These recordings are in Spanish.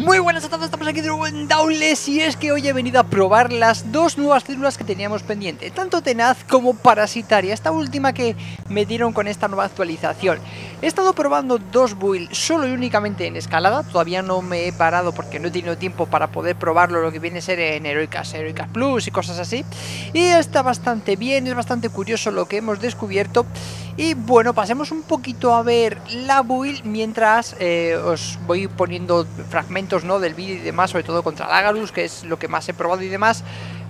Muy buenas a todos, estamos aquí de nuevo en y es que hoy he venido a probar las dos nuevas células que teníamos pendiente, tanto tenaz como parasitaria, esta última que me dieron con esta nueva actualización. He estado probando dos builds solo y únicamente en escalada, todavía no me he parado porque no he tenido tiempo para poder probarlo lo que viene a ser en heroicas, heroicas plus y cosas así. Y está bastante bien, es bastante curioso lo que hemos descubierto y bueno, pasemos un poquito a ver la build mientras eh, os voy poniendo fragmentos del vídeo y demás, sobre todo contra Lagarus, que es lo que más he probado y demás.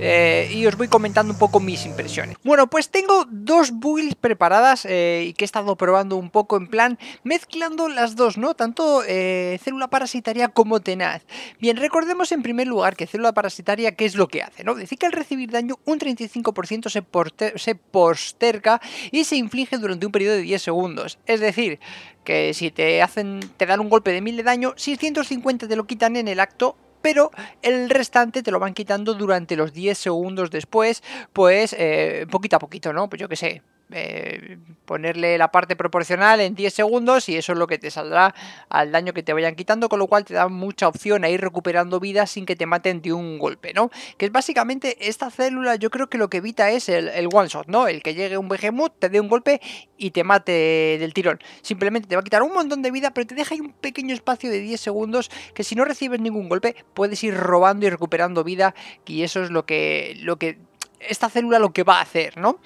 Eh, y os voy comentando un poco mis impresiones. Bueno, pues tengo dos builds preparadas eh, y que he estado probando un poco en plan mezclando las dos, ¿no? Tanto eh, célula parasitaria como tenaz. Bien, recordemos en primer lugar que célula parasitaria, ¿qué es lo que hace? ¿no? Decir que al recibir daño un 35% se, se posterga y se inflige durante un periodo de 10 segundos. Es decir, que si te hacen te dan un golpe de 1000 de daño, 650 te lo quitan en el acto pero el restante te lo van quitando durante los 10 segundos después, pues eh, poquito a poquito, ¿no? Pues yo qué sé, eh, ponerle la parte proporcional en 10 segundos y eso es lo que te saldrá al daño que te vayan quitando, con lo cual te da mucha opción a ir recuperando vida sin que te maten de un golpe, ¿no? Que es básicamente esta célula, yo creo que lo que evita es el, el one shot, ¿no? El que llegue un Behemoth, te dé un golpe y te mate del tirón. Simplemente te va a quitar un montón de vida, pero te deja ahí un pequeño espacio de 10 segundos que si no recibes ningún golpe puedes ir robando y recuperando vida y eso es lo que, lo que esta célula lo que va a hacer, ¿no?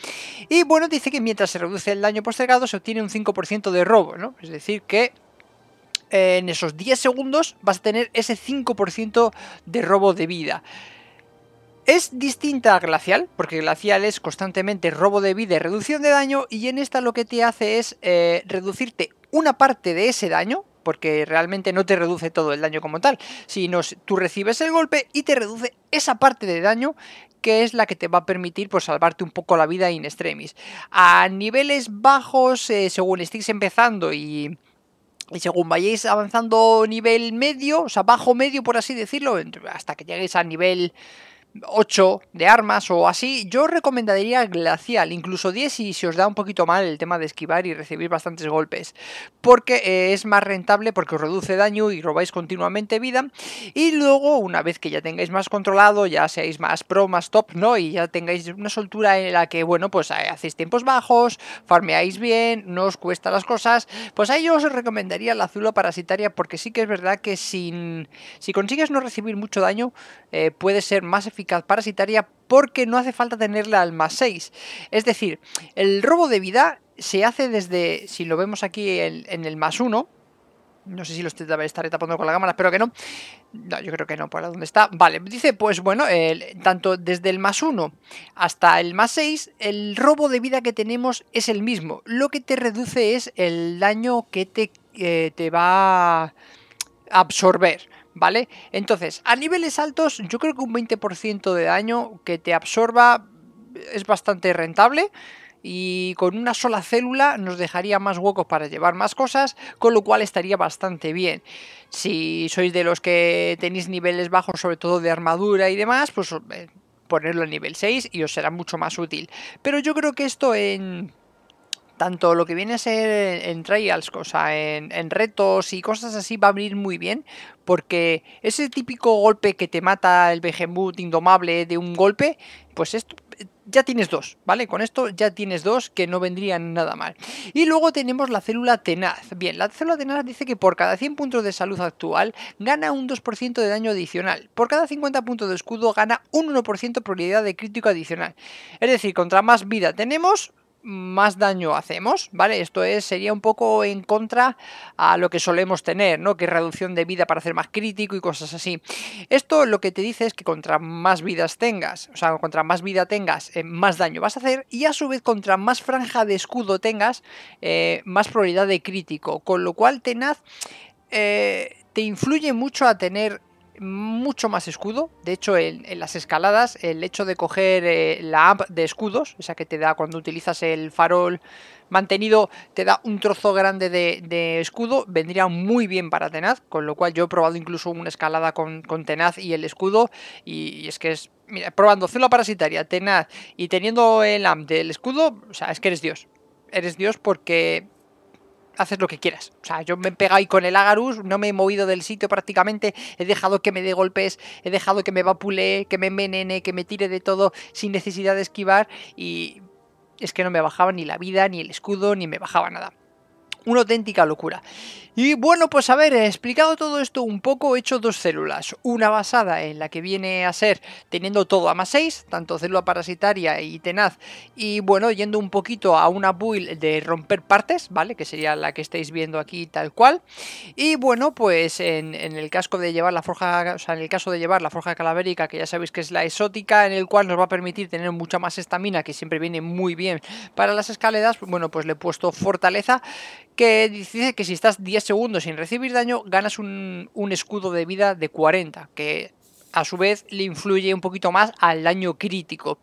Y bueno, dice que mientras se reduce el daño postergado se obtiene un 5% de robo, ¿no? Es decir, que eh, en esos 10 segundos vas a tener ese 5% de robo de vida. Es distinta a Glacial, porque Glacial es constantemente robo de vida y reducción de daño, y en esta lo que te hace es eh, reducirte una parte de ese daño, porque realmente no te reduce todo el daño como tal, sino tú recibes el golpe y te reduce esa parte de daño que es la que te va a permitir pues, salvarte un poco la vida in extremis. A niveles bajos, eh, según estéis empezando y... Y según vayáis avanzando nivel medio, o sea, bajo medio por así decirlo, hasta que lleguéis a nivel 8 de armas o así, yo recomendaría glacial, incluso 10 y si os da un poquito mal el tema de esquivar y recibir bastantes golpes, porque eh, es más rentable porque os reduce daño y robáis continuamente vida y luego una vez que ya tengáis más controlado, ya seáis más pro, más top, ¿no? Y ya tengáis una soltura en la que, bueno, pues eh, hacéis tiempos bajos, farmeáis bien, no os cuesta las cosas, pues ahí yo os recomendaría la azul parasitaria porque sí que es verdad que sin, si consigues no recibir mucho daño, eh, puede ser más eficaz parasitaria porque no hace falta tenerla al más 6. Es decir, el robo de vida se hace desde, si lo vemos aquí en, el más 1, no sé si lo estaré tapando con la cámara, espero que no. No, yo creo que no, por dónde donde está. Vale, dice, pues bueno, tanto desde el más 1 hasta el más 6, el robo de vida que tenemos es el mismo. Lo que te reduce es el daño que te, eh, te va a absorber. ¿vale? Entonces, a niveles altos, yo creo que un 20% de daño que te absorba es bastante rentable. Y con una sola célula nos dejaría más huecos para llevar más cosas, con lo cual estaría bastante bien. Si sois de los que tenéis niveles bajos, sobre todo de armadura y demás, pues eh, ponerlo a nivel 6 y os será mucho más útil. Pero yo creo que esto en tanto lo que viene a ser en, trials, o sea, en, retos y cosas así, va a abrir muy bien. Porque ese típico golpe que te mata el Behemoth indomable de un golpe, pues esto ya tienes dos, ¿vale? Con esto ya tienes dos que no vendrían nada mal. Y luego tenemos la célula tenaz. Bien, la célula tenaz dice que por cada 100 puntos de salud actual gana un 2% de daño adicional. Por cada 50 puntos de escudo gana un 1% de probabilidad de crítico adicional. Es decir, contra más vida tenemos, más daño hacemos, ¿vale? Esto es, sería un poco en contra a lo que solemos tener, ¿no? Que reducción de vida para hacer más crítico y cosas así. Esto lo que te dice es que contra más vidas tengas, o sea, contra más vida tengas, eh, más daño vas a hacer y a su vez contra más franja de escudo tengas, eh, más probabilidad de crítico. Con lo cual, tenaz, eh, te influye mucho a tener mucho más escudo. De hecho, en, las escaladas, el hecho de coger eh, la app de escudos, esa que te da cuando utilizas el farol mantenido, te da un trozo grande de, escudo, vendría muy bien para Tenaz, con lo cual yo he probado incluso una escalada con, Tenaz y el escudo, y, y es que es, mira, probando célula parasitaria, Tenaz y teniendo el amp del escudo, o sea, es que eres Dios. Eres Dios porque haces lo que quieras. O sea, yo me he pegado ahí con el Agarus, no me he movido del sitio prácticamente, he dejado que me dé golpes, he dejado que me vapulee, que me envenene, que me tire de todo sin necesidad de esquivar y es que no me bajaba ni la vida, ni el escudo, ni me bajaba nada una auténtica locura. Y bueno, pues a ver, he explicado todo esto un poco, he hecho dos células. Una basada en la que viene a ser teniendo todo a más 6, tanto célula parasitaria y tenaz, y bueno, yendo un poquito a una build de romper partes, ¿vale? Que sería la que estáis viendo aquí tal cual. Y bueno, pues en, el casco de llevar la forja, o sea, en el caso de llevar la forja calabérica que ya sabéis que es la exótica, en el cual nos va a permitir tener mucha más estamina, que siempre viene muy bien para las escaleras, bueno, pues le he puesto fortaleza que dice que si estás 10 segundos sin recibir daño, ganas un, escudo de vida de 40, que a su vez le influye un poquito más al daño crítico.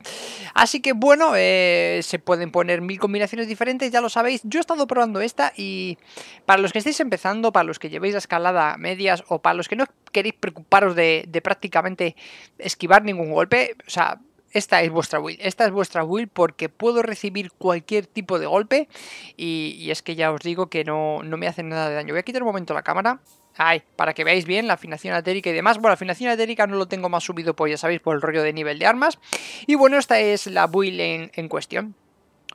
Así que bueno, eh, se pueden poner mil combinaciones diferentes, ya lo sabéis. Yo he estado probando esta y para los que estéis empezando, para los que llevéis la escalada medias o para los que no queréis preocuparos de, de prácticamente esquivar ningún golpe, o sea, esta es vuestra build, esta es vuestra build porque puedo recibir cualquier tipo de golpe y, es que ya os digo que no, no me hace nada de daño. Voy a quitar un momento la cámara. Ay, para que veáis bien la afinación atérica y demás. Bueno, la afinación atérica no lo tengo más subido, pues ya sabéis, por el rollo de nivel de armas. Y bueno, esta es la build en cuestión.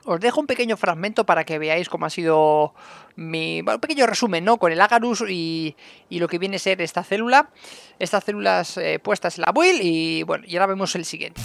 Os dejo un pequeño fragmento para que veáis cómo ha sido mi... un pequeño resumen, ¿no? Con el agarus y, lo que viene a ser esta célula. Estas células eh, puestas en la build y bueno, y ahora vemos el siguiente.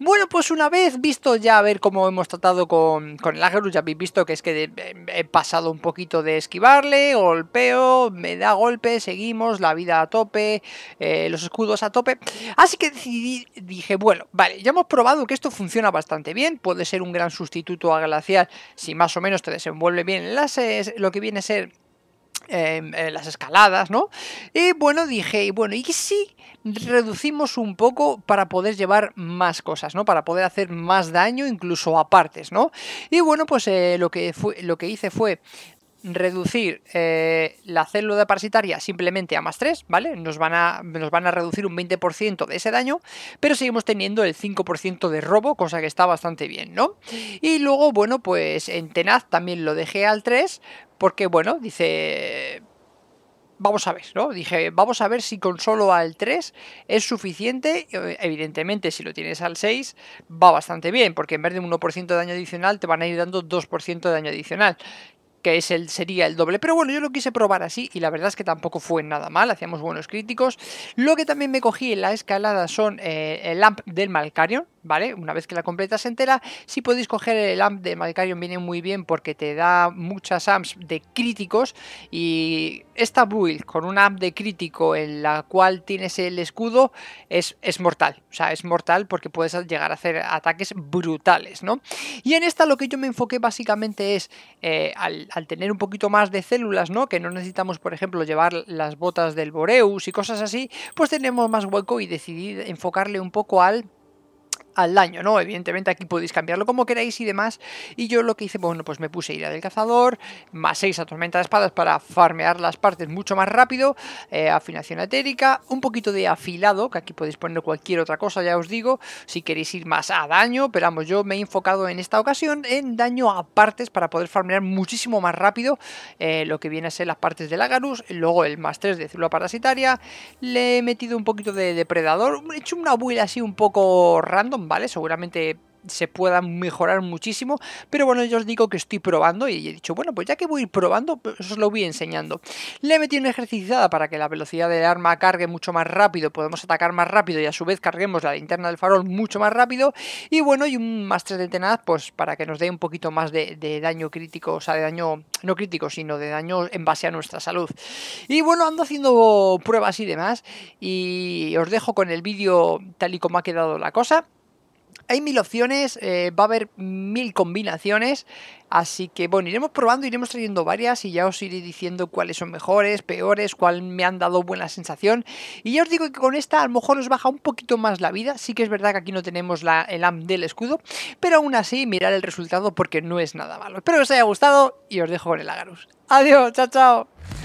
Bueno, pues una vez visto ya a ver cómo hemos tratado con, el ágil ya habéis visto que es que he pasado un poquito de esquivarle, golpeo, me da golpe, seguimos, la vida a tope, eh, los escudos a tope. Así que decidí, dije, bueno, vale, ya hemos probado que esto funciona bastante bien, puede ser un gran sustituto a Glacial si más o menos te desenvuelve bien las, lo que viene a ser Em, eh, las escaladas, ¿no? Y bueno, dije, y bueno, ¿y si reducimos un poco para poder llevar más cosas, ¿no? Para poder hacer más daño, incluso a partes, ¿no? Y bueno, pues eh, lo, que lo que hice fue reducir eh, la célula parasitaria simplemente a más 3, ¿vale? Nos van a, nos van a reducir un 20% de ese daño, pero seguimos teniendo el 5% de robo, cosa que está bastante bien, ¿no? Y luego, bueno, pues en Tenaz también lo dejé al 3, porque, bueno, dice vamos a ver, ¿no? Dije, vamos a ver si con solo al 3 es suficiente. Evidentemente, si lo tienes al 6, va bastante bien, porque en vez de un 1% de daño adicional, te van a ir dando 2% de daño adicional que es el, sería el doble. Pero bueno, yo lo quise probar así y la verdad es que tampoco fue nada mal, hacíamos buenos críticos. Lo que también me cogí en la escalada son eh, el AMP del Malcarion, ¿vale? Una vez que la completas entera, si podéis coger el AMP del Malcarion viene muy bien porque te da muchas AMPs de críticos y esta build con un AMP de crítico en la cual tienes el escudo es, es mortal, o sea, es mortal porque puedes llegar a hacer ataques brutales, ¿no? Y en esta lo que yo me enfoqué básicamente es eh, al al, tener un poquito más de células, ¿no? Que no necesitamos, por ejemplo, llevar las botas del Boreus y cosas así, pues tenemos más hueco y decidí enfocarle un poco al al año, ¿no? Evidentemente aquí podéis cambiarlo como queráis y demás. Y yo lo que hice, bueno, pues me puse ira del cazador, más 6 a tormenta de espadas para farmear las partes mucho más rápido, eh, afinación etérica, un poquito de afilado, que aquí podéis poner cualquier otra cosa, ya os digo, si queréis ir más a daño, pero vamos, yo me he enfocado en esta ocasión en daño a partes para poder farmear muchísimo más rápido eh, lo que viene a ser las partes del Agarus, luego el más 3 de célula parasitaria, le he metido un poquito de depredador, he hecho una build así un poco random, ¿vale? Seguramente se pueda mejorar muchísimo, pero bueno, yo os digo que estoy probando y he dicho, bueno, pues ya que voy probando, os lo voy enseñando. Le he metido una ejercizada para que la velocidad del arma cargue mucho más rápido, podemos atacar más rápido y a su vez carguemos la linterna del farol mucho más rápido. Y bueno, y un más 3 de tenaz, pues para que nos dé un poquito más de, de, daño crítico, o sea, de daño, no crítico, sino de daño en base a nuestra salud. Y bueno, ando haciendo pruebas y demás, y os dejo con el vídeo tal y como ha quedado la cosa hay mil opciones, eh, va a haber mil combinaciones. Así que bueno, iremos probando, iremos trayendo varias y ya os iré diciendo cuáles son mejores, peores, cuál me han dado buena sensación. Y ya os digo que con esta a lo mejor os baja un poquito más la vida. Sí que es verdad que aquí no tenemos la, el AMP del escudo, pero aún así mirar el resultado porque no es nada malo. Espero que os haya gustado y os dejo con el Agarus. Adiós, chao, chao.